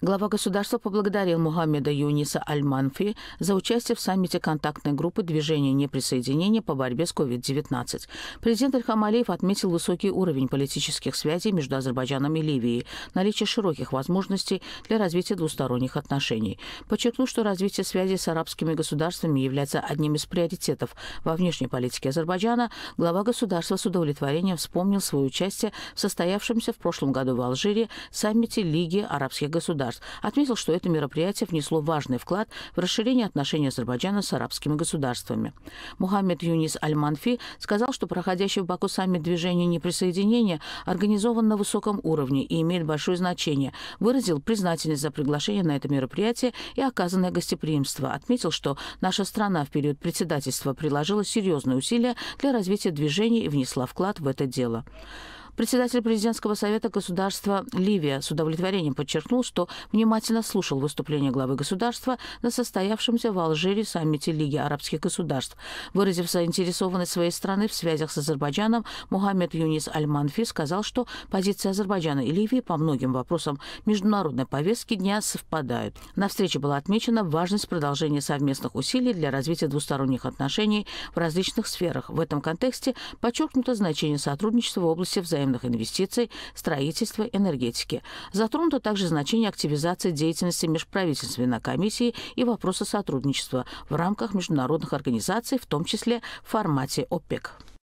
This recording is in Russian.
Глава государства поблагодарил Мухаммеда Юниса Аль-Манфи за участие в саммите контактной группы движения неприсоединения по борьбе с COVID-19. Президент Аль-Хамалиев отметил высокий уровень политических связей между Азербайджаном и Ливией, наличие широких возможностей для развития двусторонних отношений. Подчеркнул, что развитие связей с арабскими государствами является одним из приоритетов во внешней политике Азербайджана. Глава государства с удовлетворением вспомнил свое участие в состоявшемся в прошлом году в Алжире саммите Лиги арабских государств государств, отметил, что это мероприятие внесло важный вклад в расширение отношений Азербайджана с арабскими государствами. Мухаммед Юнис Аль-Манфи сказал, что проходящий в Баку саммит движение неприсоединения организован на высоком уровне и имеет большое значение. Выразил признательность за приглашение на это мероприятие и оказанное гостеприимство. Отметил, что наша страна в период председательства приложила серьезные усилия для развития движения и внесла вклад в это дело. Председатель президентского совета государства Ливия с удовлетворением подчеркнул, что внимательно слушал выступление главы государства на состоявшемся в Алжире саммите Лиги арабских государств. Выразив заинтересованность своей страны в связях с Азербайджаном, Мухаммед Юнис Аль-Манфи сказал, что позиции Азербайджана и Ливии по многим вопросам международной повестки дня совпадают. На встрече была отмечена важность продолжения совместных усилий для развития двусторонних отношений в различных сферах. В этом контексте подчеркнуто значение сотрудничества в области взаимодействия взаимных инвестиций, строительства, энергетики. Затронуто также значение активизации деятельности межправительственной комиссии и вопроса сотрудничества в рамках международных организаций, в том числе в формате ОПЕК.